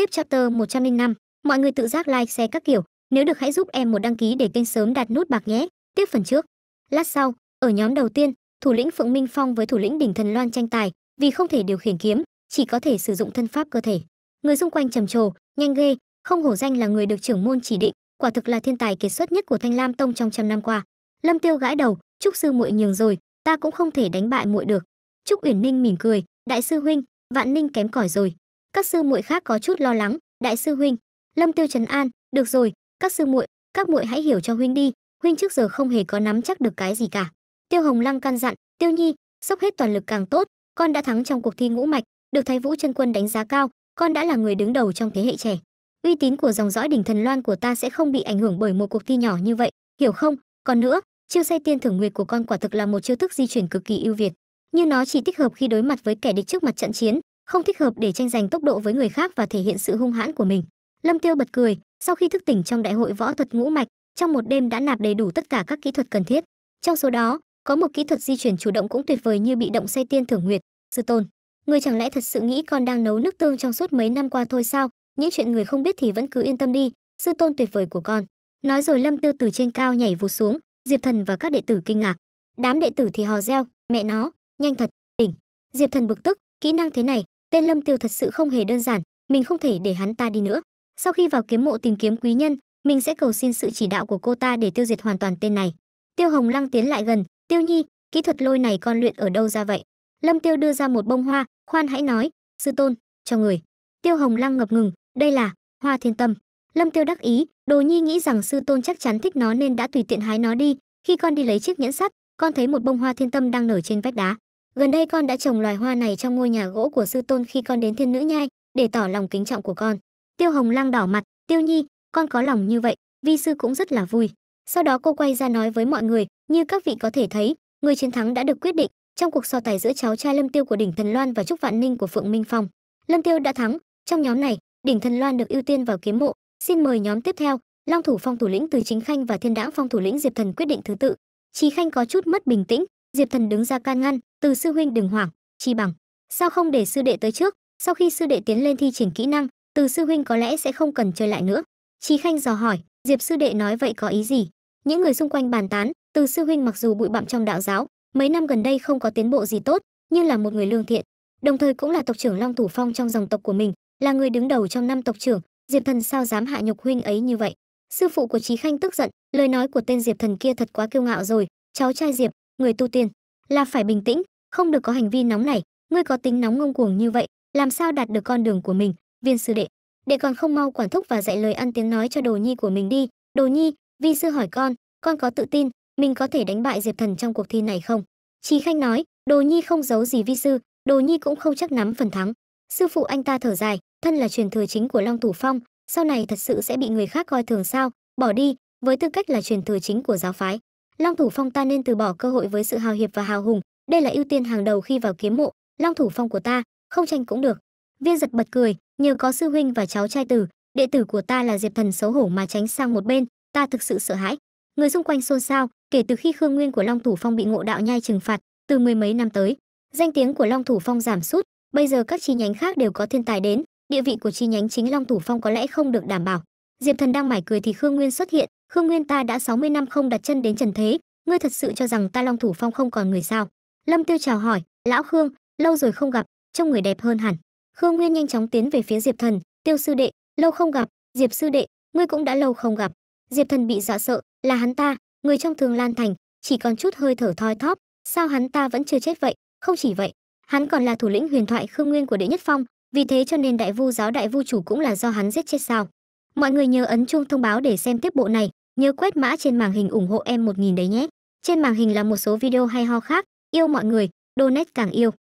Tiếp chapter 105, mọi người tự giác like share các kiểu, nếu được hãy giúp em một đăng ký để kênh sớm đạt nút bạc nhé. Tiếp phần trước. Lát sau, ở nhóm đầu tiên, thủ lĩnh Phượng Minh Phong với thủ lĩnh Đỉnh Thần Loan tranh tài, vì không thể điều khiển kiếm, chỉ có thể sử dụng thân pháp cơ thể. Người xung quanh trầm trồ, nhanh ghê, không hổ danh là người được trưởng môn chỉ định, quả thực là thiên tài kiệt xuất nhất của Thanh Lam Tông trong trăm năm qua. Lâm Tiêu gãi đầu, "Trúc sư muội nhường rồi, ta cũng không thể đánh bại muội được." Trúc Uyển Ninh mỉm cười, "Đại sư huynh, Vạn Ninh kém cỏi rồi, các sư muội khác có chút lo lắng đại sư huynh lâm tiêu trấn an được rồi các sư muội các muội hãy hiểu cho huynh đi huynh trước giờ không hề có nắm chắc được cái gì cả tiêu hồng lăng căn dặn tiêu nhi sốc hết toàn lực càng tốt con đã thắng trong cuộc thi ngũ mạch được thái vũ chân quân đánh giá cao con đã là người đứng đầu trong thế hệ trẻ uy tín của dòng dõi đỉnh thần loan của ta sẽ không bị ảnh hưởng bởi một cuộc thi nhỏ như vậy hiểu không còn nữa chiêu say tiên thưởng nguyệt của con quả thực là một chiêu thức di chuyển cực kỳ ưu việt nhưng nó chỉ thích hợp khi đối mặt với kẻ địch trước mặt trận chiến không thích hợp để tranh giành tốc độ với người khác và thể hiện sự hung hãn của mình. Lâm Tiêu bật cười, sau khi thức tỉnh trong đại hội võ thuật ngũ mạch, trong một đêm đã nạp đầy đủ tất cả các kỹ thuật cần thiết. Trong số đó, có một kỹ thuật di chuyển chủ động cũng tuyệt vời như bị động say tiên thưởng nguyệt, sư tôn. Người chẳng lẽ thật sự nghĩ con đang nấu nước tương trong suốt mấy năm qua thôi sao? Những chuyện người không biết thì vẫn cứ yên tâm đi, sư tôn tuyệt vời của con. Nói rồi Lâm Tiêu từ trên cao nhảy vụt xuống, Diệp Thần và các đệ tử kinh ngạc. Đám đệ tử thì hò reo, mẹ nó, nhanh thật, tỉnh. Diệp Thần bực tức, kỹ năng thế này, tên lâm tiêu thật sự không hề đơn giản mình không thể để hắn ta đi nữa sau khi vào kiếm mộ tìm kiếm quý nhân mình sẽ cầu xin sự chỉ đạo của cô ta để tiêu diệt hoàn toàn tên này tiêu hồng lăng tiến lại gần tiêu nhi kỹ thuật lôi này con luyện ở đâu ra vậy lâm tiêu đưa ra một bông hoa khoan hãy nói sư tôn cho người tiêu hồng lăng ngập ngừng đây là hoa thiên tâm lâm tiêu đắc ý đồ nhi nghĩ rằng sư tôn chắc chắn thích nó nên đã tùy tiện hái nó đi khi con đi lấy chiếc nhẫn sắt con thấy một bông hoa thiên tâm đang nở trên vách đá gần đây con đã trồng loài hoa này trong ngôi nhà gỗ của sư tôn khi con đến thiên nữ nhai để tỏ lòng kính trọng của con tiêu hồng lăng đỏ mặt tiêu nhi con có lòng như vậy vi sư cũng rất là vui sau đó cô quay ra nói với mọi người như các vị có thể thấy người chiến thắng đã được quyết định trong cuộc so tài giữa cháu trai lâm tiêu của đỉnh thần loan và trúc vạn ninh của phượng minh phong lâm tiêu đã thắng trong nhóm này đỉnh thần loan được ưu tiên vào kiếm mộ xin mời nhóm tiếp theo long thủ phong thủ lĩnh từ chính khanh và thiên đãng phong thủ lĩnh diệp thần quyết định thứ tự trí khanh có chút mất bình tĩnh diệp thần đứng ra can ngăn từ sư huynh đừng hoảng chi bằng sao không để sư đệ tới trước sau khi sư đệ tiến lên thi triển kỹ năng từ sư huynh có lẽ sẽ không cần chơi lại nữa trí khanh dò hỏi diệp sư đệ nói vậy có ý gì những người xung quanh bàn tán từ sư huynh mặc dù bụi bặm trong đạo giáo mấy năm gần đây không có tiến bộ gì tốt nhưng là một người lương thiện đồng thời cũng là tộc trưởng long thủ phong trong dòng tộc của mình là người đứng đầu trong năm tộc trưởng diệp thần sao dám hạ nhục huynh ấy như vậy sư phụ của trí khanh tức giận lời nói của tên diệp thần kia thật quá kiêu ngạo rồi cháu trai diệp người tu tiên là phải bình tĩnh không được có hành vi nóng này ngươi có tính nóng ngông cuồng như vậy làm sao đạt được con đường của mình viên sư đệ đệ còn không mau quản thúc và dạy lời ăn tiếng nói cho đồ nhi của mình đi đồ nhi vi sư hỏi con con có tự tin mình có thể đánh bại diệp thần trong cuộc thi này không trí khanh nói đồ nhi không giấu gì vi sư đồ nhi cũng không chắc nắm phần thắng sư phụ anh ta thở dài thân là truyền thừa chính của long thủ phong sau này thật sự sẽ bị người khác coi thường sao bỏ đi với tư cách là truyền thừa chính của giáo phái Long Thủ Phong ta nên từ bỏ cơ hội với sự hào hiệp và hào hùng, đây là ưu tiên hàng đầu khi vào kiếm mộ, Long Thủ Phong của ta, không tranh cũng được. Viên giật bật cười, nhờ có sư huynh và cháu trai tử, đệ tử của ta là Diệp Thần xấu hổ mà tránh sang một bên, ta thực sự sợ hãi. Người xung quanh xôn xao, kể từ khi Khương Nguyên của Long Thủ Phong bị ngộ đạo nhai trừng phạt, từ mười mấy năm tới, danh tiếng của Long Thủ Phong giảm sút, bây giờ các chi nhánh khác đều có thiên tài đến, địa vị của chi nhánh chính Long Thủ Phong có lẽ không được đảm bảo. Diệp Thần đang mải cười thì Khương Nguyên xuất hiện, Khương Nguyên ta đã 60 năm không đặt chân đến trần thế, ngươi thật sự cho rằng ta Long Thủ Phong không còn người sao?" Lâm Tiêu chào hỏi, "Lão Khương, lâu rồi không gặp, trông người đẹp hơn hẳn." Khương Nguyên nhanh chóng tiến về phía Diệp Thần, "Tiêu sư đệ, lâu không gặp, Diệp sư đệ, ngươi cũng đã lâu không gặp." Diệp Thần bị dọa sợ, là hắn ta, người trong Thường Lan Thành, chỉ còn chút hơi thở thoi thóp, sao hắn ta vẫn chưa chết vậy? Không chỉ vậy, hắn còn là thủ lĩnh huyền thoại Khương Nguyên của Đệ Nhất Phong, vì thế cho nên Đại Vu giáo Đại Vu chủ cũng là do hắn giết chết sao? Mọi người nhớ ấn chuông thông báo để xem tiếp bộ này. Nhớ quét mã trên màn hình ủng hộ em 1000 đấy nhé. Trên màn hình là một số video hay ho khác. Yêu mọi người, donate càng yêu.